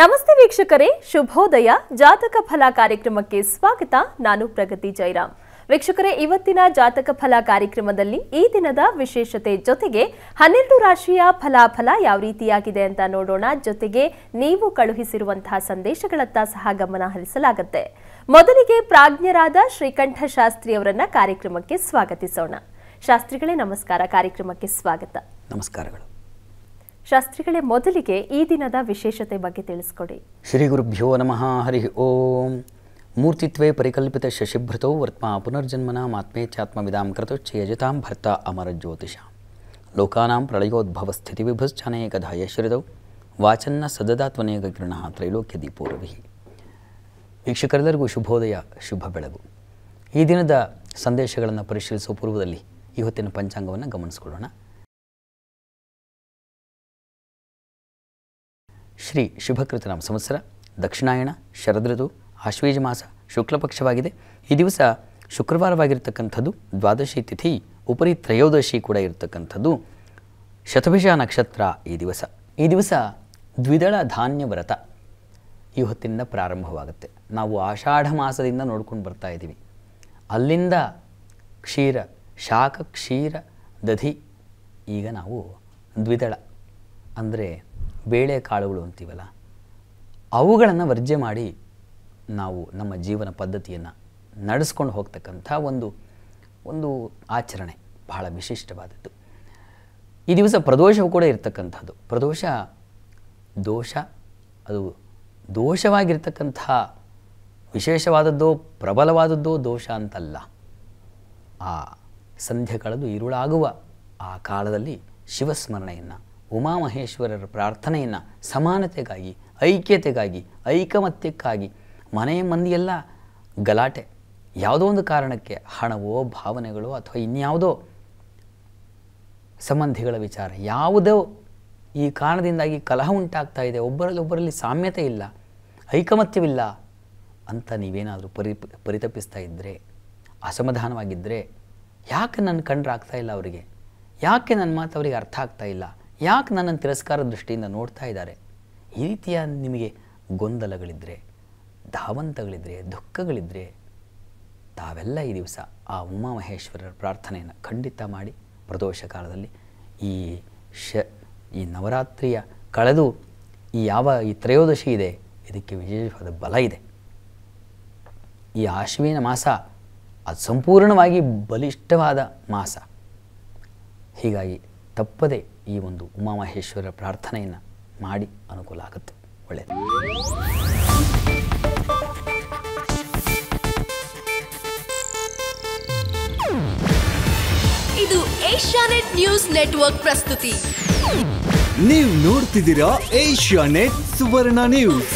ನಮಸ್ತೆ ವೀಕ್ಷಕರೇ ಶುಭೋದಯ ಜಾತಕ ಫಲ ಕಾರ್ಯಕ್ರಮಕ್ಕೆ ಸ್ವಾಗತ ನಾನು ಪ್ರಗತಿ ಜೈರಾಮ್ ವೀಕ್ಷಕರೇ ಇವತ್ತಿನ ಜಾತಕ ಫಲ ಕಾರ್ಯಕ್ರಮದಲ್ಲಿ ಈ ದಿನದ ವಿಶೇಷತೆ ಜೊತೆಗೆ ಹನ್ನೆರಡು ರಾಶಿಯ ಫಲಾಫಲ ಯಾವ ರೀತಿಯಾಗಿದೆ ಅಂತ ನೋಡೋಣ ಜೊತೆಗೆ ನೀವು ಕಳುಹಿಸಿರುವಂತಹ ಸಂದೇಶಗಳತ್ತ ಸಹ ಗಮನ ಹರಿಸಲಾಗುತ್ತೆ ಮೊದಲಿಗೆ ಪ್ರಾಜ್ಞರಾದ ಶ್ರೀಕಂಠ ಶಾಸ್ತ್ರಿ ಅವರನ್ನ ಕಾರ್ಯಕ್ರಮಕ್ಕೆ ಸ್ವಾಗತಿಸೋಣ ಶಾಸ್ತ್ರಿಗಳೇ ನಮಸ್ಕಾರ ಕಾರ್ಯಕ್ರಮಕ್ಕೆ ಸ್ವಾಗತ ನಮಸ್ಕಾರಗಳು ಶಾಸ್ತ್ರಿಗಳೇ ಮೊದಲಿಗೆ ಈ ದಿನದ ವಿಶೇಷತೆ ಬಗ್ಗೆ ತಿಳಿಸ್ಕೊಡಿ ಶ್ರೀ ಗುರುಭ್ಯೋ ನಮಃ ಹರಿ ಓಂ ಮೂರ್ತಿತ್ವೇ ಪರಿಕಲ್ಪಿತ ಶಶಿಭೃತೌ ವರ್ತ್ಮ ಪುನರ್ಜನ್ಮನಾಂ ಕೃತೋ ಕೃತಶ್ಚಯಜತಾಂ ಭರ್ತ ಜ್ಯೋತಿಷ ಲೋಕಾನಾಂ ಪ್ರಳಯೋದ್ಭವ ಶಿರದೌ ವಾಚನ್ನ ಸದದಾತ್ಮನೇಕ ಕಿರಣ ತ್ರೈಲೋಕ್ಯ ದೀಪೋರವಿ ವೀಕ್ಷಕರೆಲ್ಲರಿಗೂ ಶುಭೋದಯ ಶುಭ ಬೆಳಗು ಈ ದಿನದ ಸಂದೇಶಗಳನ್ನು ಪರಿಶೀಲಿಸುವ ಪೂರ್ವದಲ್ಲಿ ಇವತ್ತಿನ ಪಂಚಾಂಗವನ್ನು ಗಮನಿಸಿಕೊಳ್ಳೋಣ ಶ್ರೀ ಶುಭಕೃತ ನಾಮ ಸಂವತ್ಸರ ದಕ್ಷಿಣಾಯಣ ಶರದೃತು ಆಶ್ವೇಜ ಮಾಸ ಶುಕ್ಲಪಕ್ಷವಾಗಿದೆ ಈ ದಿವಸ ಶುಕ್ರವಾರವಾಗಿರ್ತಕ್ಕಂಥದ್ದು ದ್ವಾದಶಿ ತಿಥಿ ಉಪರಿ ತ್ರಯೋದಶಿ ಕೂಡ ಇರತಕ್ಕಂಥದ್ದು ಶತಭಿಷ ನಕ್ಷತ್ರ ಈ ದಿವಸ ಈ ದಿವಸ ದ್ವಿದಳ ಧಾನ್ಯ ವ್ರತ ಈ ಹೊತ್ತಿನಿಂದ ಪ್ರಾರಂಭವಾಗುತ್ತೆ ನಾವು ಆಷಾಢ ಮಾಸದಿಂದ ನೋಡ್ಕೊಂಡು ಬರ್ತಾ ಇದ್ದೀವಿ ಅಲ್ಲಿಂದ ಕ್ಷೀರ ಶಾಖ ಕ್ಷೀರ ದಧಿ ಈಗ ನಾವು ದ್ವಿದಳ ಅಂದರೆ ಬೇಳೆ ಕಾಳುಗಳು ಅಂತೀವಲ್ಲ ಅವುಗಳನ್ನು ವರ್ಜೆ ಮಾಡಿ ನಾವು ನಮ್ಮ ಜೀವನ ಪದ್ಧತಿಯನ್ನು ನಡೆಸ್ಕೊಂಡು ಹೋಗ್ತಕ್ಕಂಥ ಒಂದು ಒಂದು ಆಚರಣೆ ಬಹಳ ವಿಶಿಷ್ಟವಾದದ್ದು ಈ ದಿವಸ ಪ್ರದೋಷವು ಕೂಡ ಇರತಕ್ಕಂಥದ್ದು ಪ್ರದೋಷ ದೋಷ ಅದು ದೋಷವಾಗಿರ್ತಕ್ಕಂಥ ವಿಶೇಷವಾದದ್ದೋ ಪ್ರಬಲವಾದದ್ದೋ ದೋಷ ಅಂತಲ್ಲ ಆ ಸಂಧ್ಯೆ ಕಳೆದು ಇರುಳಾಗುವ ಆ ಕಾಲದಲ್ಲಿ ಶಿವಸ್ಮರಣೆಯನ್ನು ಉಮಾಮಹೇಶ್ವರರ ಪ್ರಾರ್ಥನೆಯನ್ನು ಸಮಾನತೆಗಾಗಿ ಐಕ್ಯತೆಗಾಗಿ ಐಕಮತ್ಯಕ್ಕಾಗಿ ಮನೆ ಮಂದಿಯೆಲ್ಲ ಗಲಾಟೆ ಯಾವುದೋ ಒಂದು ಕಾರಣಕ್ಕೆ ಹಣವೋ ಭಾವನೆಗಳು ಅಥವಾ ಇನ್ಯಾವುದೋ ಸಂಬಂಧಿಗಳ ವಿಚಾರ ಯಾವುದೋ ಈ ಕಾರಣದಿಂದಾಗಿ ಕಲಹ ಉಂಟಾಗ್ತಾ ಇದೆ ಒಬ್ಬರಲ್ಲಿ ಒಬ್ಬರಲ್ಲಿ ಸಾಮ್ಯತೆ ಇಲ್ಲ ಐಕಮತ್ಯವಿಲ್ಲ ಅಂತ ನೀವೇನಾದರೂ ಪರಿ ಪರಿತಪಿಸ್ತಾ ಇದ್ದರೆ ಅಸಮಾಧಾನವಾಗಿದ್ದರೆ ಯಾಕೆ ನನ್ನ ಕಂಡ್ರಾಗ್ತಾ ಇಲ್ಲ ಅವರಿಗೆ ಯಾಕೆ ನನ್ನ ಮಾತು ಅವರಿಗೆ ಅರ್ಥ ಆಗ್ತಾ ಇಲ್ಲ ಯಾಕೆ ನನ್ನನ್ನು ತಿರಸ್ಕಾರ ದೃಷ್ಟಿಯಿಂದ ನೋಡ್ತಾ ಇದ್ದಾರೆ ಈ ರೀತಿಯ ನಿಮಗೆ ಗೊಂದಲಗಳಿದ್ದರೆ ಧಾವಂತಗಳಿದ್ದರೆ ದುಃಖಗಳಿದ್ದರೆ ತಾವೆಲ್ಲ ಈ ದಿವಸ ಆ ಉಮಾಮಹೇಶ್ವರರ ಪ್ರಾರ್ಥನೆಯನ್ನು ಖಂಡಿತ ಮಾಡಿ ಪ್ರದೋಷ ಕಾಲದಲ್ಲಿ ಈ ಶ ಈ ನವರಾತ್ರಿಯ ಕಳೆದು ಈ ಯಾವ ಈ ತ್ರಯೋದಶಿ ಇದೆ ಇದಕ್ಕೆ ವಿಶೇಷವಾದ ಬಲ ಇದೆ ಈ ಆಶ್ವಿನ ಮಾಸ ಅದು ಸಂಪೂರ್ಣವಾಗಿ ಬಲಿಷ್ಠವಾದ ಮಾಸ ಹೀಗಾಗಿ ತಪ್ಪದೆ ಈ ಒಂದು ಉಮಾಮಹೇಶ್ವರ ಪ್ರಾರ್ಥನೆಯನ್ನು ಮಾಡಿ ಅನುಕೂಲ ಆಗುತ್ತೆ ಒಳ್ಳೆಯದು ಇದು ಏಷ್ಯಾನೆಟ್ ನ್ಯೂಸ್ ನೆಟ್ವರ್ಕ್ ಪ್ರಸ್ತುತಿ ನೀವು ನೋಡ್ತಿದ್ದೀರಾ ನೆಟ್ ಸುವರ್ಣ ನ್ಯೂಸ್